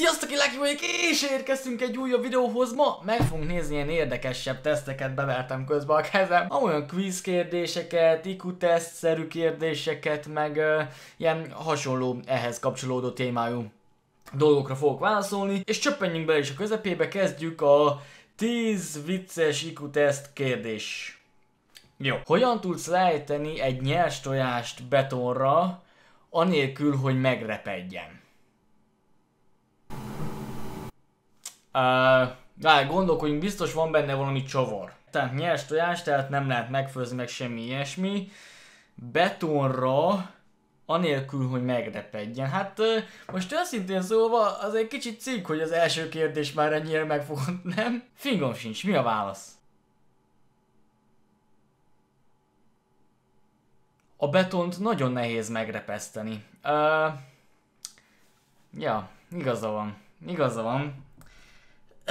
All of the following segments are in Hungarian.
Sziasztok, Én vagyok, és érkeztünk egy újabb videóhoz. Ma meg fogunk nézni ilyen érdekesebb teszteket, bevertem közbe a kezem. Amolyan quiz kérdéseket, IQ teszt-szerű kérdéseket, meg uh, ilyen hasonló ehhez kapcsolódó témájú dolgokra fogok válaszolni. És csöppenjünk bele is a közepébe, kezdjük a 10 vicces IQ teszt kérdés. Jó. Hogyan tudsz lejteni egy nyers tojást betonra, anélkül, hogy megrepedjen? Uh, gondolkodjunk, biztos van benne valami csavar. Tehát nyers tojás, tehát nem lehet megfőzni meg semmi ilyesmi. Betonra, anélkül, hogy megrepedjen. Hát uh, most őszintén szólva, az egy kicsit cikk, hogy az első kérdés már ennyire megfogott, nem? Fingom sincs, mi a válasz? A betont nagyon nehéz megrepeszteni. Uh, ja, igaza van. Igaza van.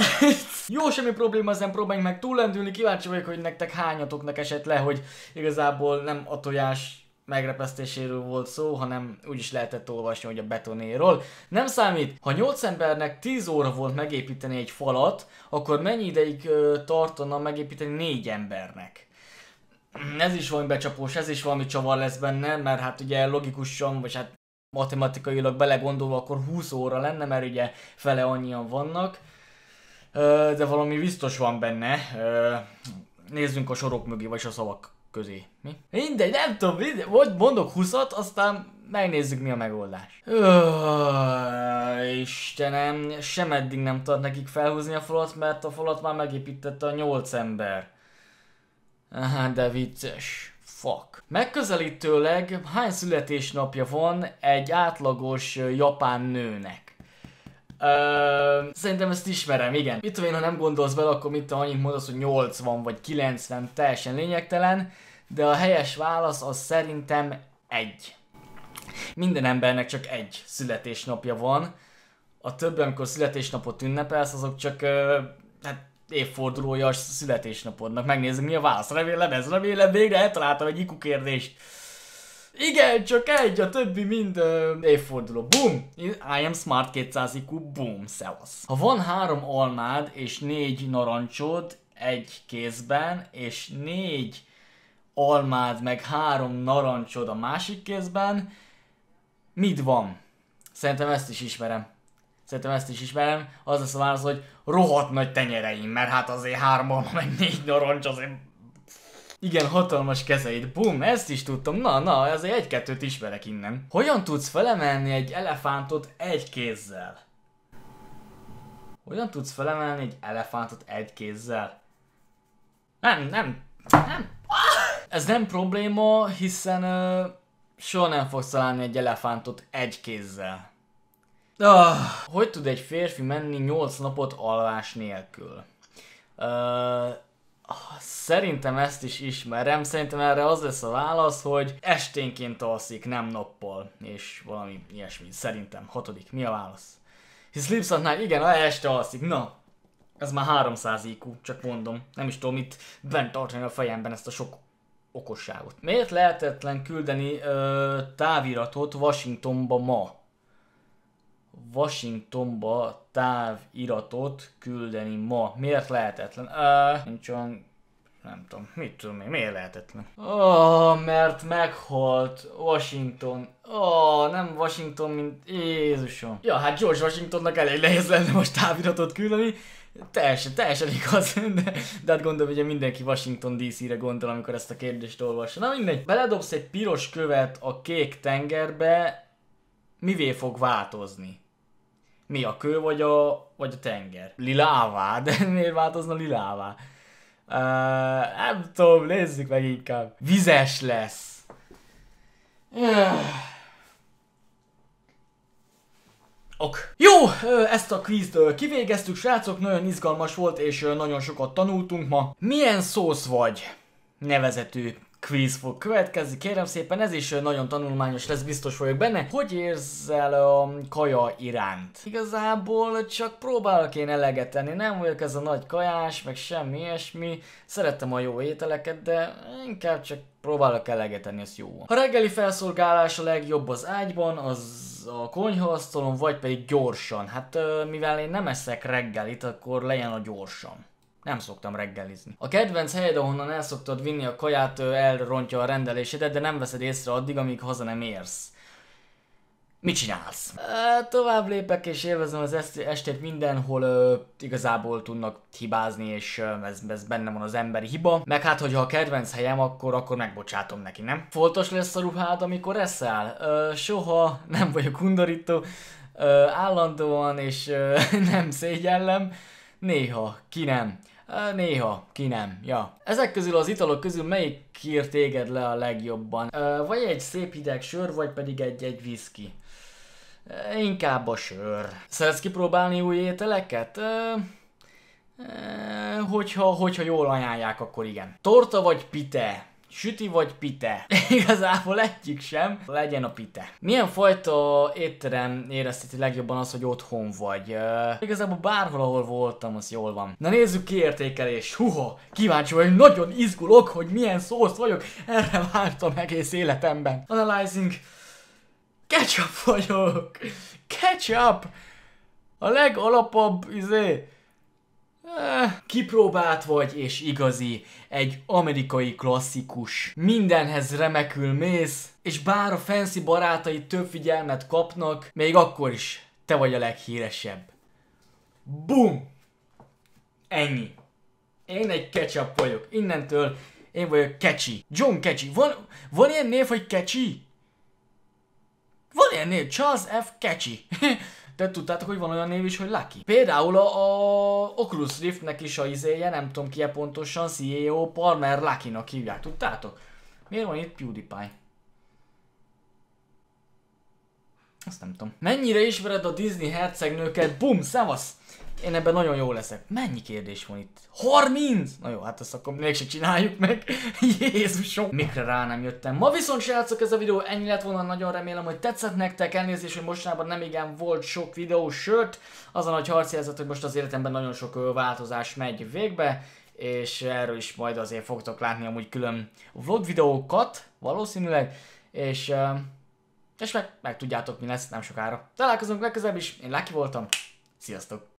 Jó, semmi probléma, ezen próbáljunk meg túllendülni. Kíváncsi vagyok, hogy nektek hányatoknak esett le, hogy igazából nem a tojás megrepesztéséről volt szó, hanem úgy is lehetett olvasni, hogy a betonéről. Nem számít, ha 8 embernek 10 óra volt megépíteni egy falat, akkor mennyi ideig ö, tartana megépíteni 4 embernek? Ez is valami becsapós, ez is valami csavar lesz benne, mert hát ugye logikusan, vagy hát matematikailag belegondolva, akkor 20 óra lenne, mert ugye fele annyian vannak de valami biztos van benne. Nézzünk a sorok mögé, vagy a szavak közé. Mi? Mindegy, nem tudom, mindegy, mondok 20 aztán megnézzük mi a megoldás. Istenem, sem eddig nem tart nekik felhúzni a falat, mert a falat már megépítette a 8 ember. De vicces. Fuck. Megközelítőleg hány születésnapja van egy átlagos japán nőnek? Uh, szerintem ezt ismerem, igen. Mit tudom én, ha nem gondolsz bele, akkor mit tudom, annyit mondasz, hogy 80 vagy 90, teljesen lényegtelen, de a helyes válasz az szerintem egy. Minden embernek csak egy születésnapja van, a többi, amikor születésnapot ünnepelsz, azok csak uh, hát évfordulója a születésnapodnak. Megnézzük, mi a válasz. Remélem ez, remélem végre eltaláltam egy IQ kérdést. Igen, csak egy, a többi mind uh, évforduló. Boom! I am smart 200 IQ, boom, szevasz. Ha van három almád és négy narancsod egy kézben, és négy almád meg három narancsod a másik kézben, mit van? Szerintem ezt is ismerem. Szerintem ezt is ismerem. Az lesz a válasz, hogy rohadt nagy tenyereim, mert hát azért három alma meg négy narancs azért igen, hatalmas kezeid. Bum, ezt is tudtam. Na, na, ez egy-kettőt ismerek innen. Hogyan tudsz felemelni egy elefántot egy kézzel? Hogyan tudsz felemelni egy elefántot egy kézzel? Nem, nem, nem. Ez nem probléma, hiszen ö, uh, soha nem fogsz találni egy elefántot egy kézzel. Öh, hogy tud egy férfi menni 8 napot alvás nélkül? Ah, szerintem ezt is ismerem, szerintem erre az lesz a válasz, hogy esténként alszik, nem nappal, és valami ilyesmi, szerintem. Hatodik, mi a válasz? Hisz sleeps at night, igen, este alszik, na. Ez már 300 IQ, csak mondom. Nem is tudom itt bent tartani a fejemben ezt a sok okosságot. Miért lehetetlen küldeni ö, táviratot Washingtonba ma? Washingtonba táviratot küldeni ma. Miért lehetetlen? Uh, nincs olyan nem tudom, mit tudom én, miért lehetetlen? Oh, mert meghalt Washington. Oh, nem Washington, mint Jézusom. Ja, hát George Washingtonnak elég nehéz lenne most táviratot küldeni. Teljesen, teljesen igaz, de, de hát gondolom, hogy mindenki Washington DC-re gondol, amikor ezt a kérdést olvassa. Na mindegy, beledobsz egy piros követ a kék tengerbe, mivé fog változni? mi a kő vagy a, vagy a tenger. Lilává, de miért változna lilává? Uh, nem tudom, nézzük meg inkább. Vizes lesz. Uh. Ok. Jó, ezt a kvízt kivégeztük, srácok, nagyon izgalmas volt, és nagyon sokat tanultunk ma. Milyen szósz vagy? nevezetű quiz fog következni, kérem szépen, ez is nagyon tanulmányos lesz, biztos vagyok benne. Hogy érzel a kaja iránt? Igazából csak próbálok én elegetenni, nem vagyok ez a nagy kajás, meg semmi ilyesmi. Szeretem a jó ételeket, de inkább csak próbálok elegetenni, tenni, ez jó. A reggeli felszolgálás a legjobb az ágyban, az a konyhaasztalon, vagy pedig gyorsan. Hát mivel én nem eszek reggelit, akkor legyen a gyorsan nem szoktam reggelizni. A kedvenc helyed, ahonnan el szoktad vinni a kaját, elrontja a rendelésedet, de nem veszed észre addig, amíg haza nem érsz. Mit csinálsz? tovább lépek és élvezem az est estét mindenhol igazából tudnak hibázni, és ez, ez benne van az emberi hiba. Meg hát, hogyha a kedvenc helyem, akkor, akkor megbocsátom neki, nem? Foltos lesz a ruhád, amikor eszel? soha nem vagyok undorító, állandóan és nem szégyellem. Néha, ki nem. Néha, ki nem, ja. Ezek közül az italok közül melyik kír téged le a legjobban? Vagy egy szép hideg sör, vagy pedig egy, egy viszki. Inkább a sör. Szeretsz kipróbálni új ételeket? Hogyha, hogyha jól ajánlják, akkor igen. Torta vagy pite? Süti vagy pite? Igazából egyik sem, legyen a pite. Milyen fajta étterem érezteti legjobban az, hogy otthon vagy? Uh, igazából bárhol, ahol voltam, az jól van. Na nézzük értékelés Huha, kíváncsi vagyok, nagyon izgulok, hogy milyen szósz vagyok. Erre vártam egész életemben. Analyzing. Ketchup vagyok. Ketchup. A legalapabb, izé Eh, kipróbált vagy, és igazi, egy amerikai klasszikus. Mindenhez remekül mész, és bár a fancy barátai több figyelmet kapnak, még akkor is te vagy a leghíresebb. Bum! Ennyi. Én egy ketchup vagyok. Innentől én vagyok kecsi. John kecsi. Van, van ilyen név, hogy kecsi? Van ilyen név, Charles F. Kecsi. De tudtátok, hogy van olyan név is, hogy Lucky. Például a, a Oculus Riftnek is a izéje, nem tudom ki -e pontosan, CEO Palmer Lucky-nak hívják. Tudtátok? Miért van itt PewDiePie? Azt nem tudom. Mennyire ismered a Disney hercegnőket? Bum, szevasz! Én ebben nagyon jó leszek. Mennyi kérdés van itt? 30! Na jó, hát ezt akkor mégsem csináljuk meg. Jézusom! Mikre rá nem jöttem. Ma viszont srácok ez a videó ennyi lett volna. Nagyon remélem, hogy tetszett nektek. Elnézést, hogy mostanában nem igen volt sok videó, sőt, az a nagy helyzet, hogy most az életemben nagyon sok változás megy végbe és erről is majd azért fogtok látni amúgy külön vlog videókat, valószínűleg, és, és meg, meg tudjátok mi lesz nem sokára. Találkozunk legközelebb is, én Lucky voltam, sziasztok!